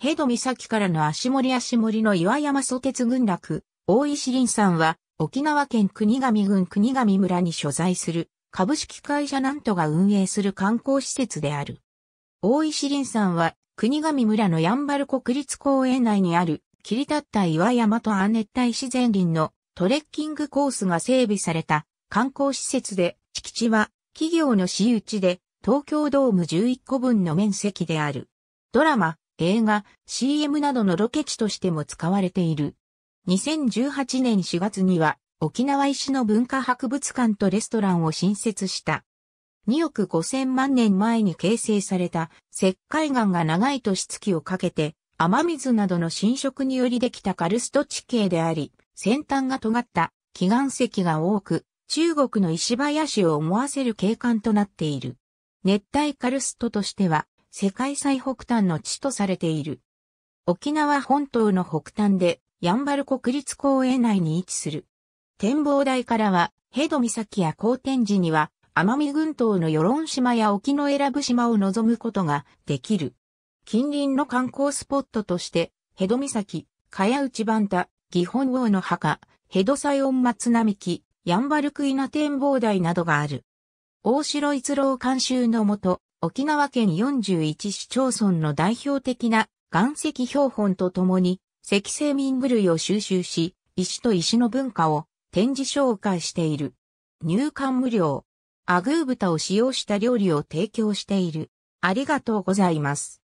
ヘド岬からの足盛り足盛りの岩山蘇鉄群落、大石林さんは、沖縄県国神郡国神村に所在する、株式会社なんとが運営する観光施設である。大石林さんは、国神村のヤンバル国立公園内にある、切り立った岩山と亜熱帯自然林のトレッキングコースが整備された観光施設で、敷地は企業の私有地で、東京ドーム11個分の面積である。ドラマ、映画、CM などのロケ地としても使われている。2018年4月には、沖縄石の文化博物館とレストランを新設した。2億5000万年前に形成された石灰岩が長い年月をかけて、雨水などの浸食によりできたカルスト地形であり、先端が尖った奇岩石が多く、中国の石林を思わせる景観となっている。熱帯カルストとしては世界最北端の地とされている。沖縄本島の北端で、ヤンバル国立公園内に位置する。展望台からは、ヘド岬や高天寺には、奄美群島の与論島や沖の選ぶ島を望むことができる。近隣の観光スポットとして、ヘド岬、茅内番田、岐本王の墓、ヘドサオン松並木、ヤンバルクイナ展望台などがある。大城一郎監修のもと、沖縄県41市町村の代表的な岩石標本とともに石製民部類を収集し、石と石の文化を展示紹介している。入館無料。アグー豚を使用した料理を提供している。ありがとうございます。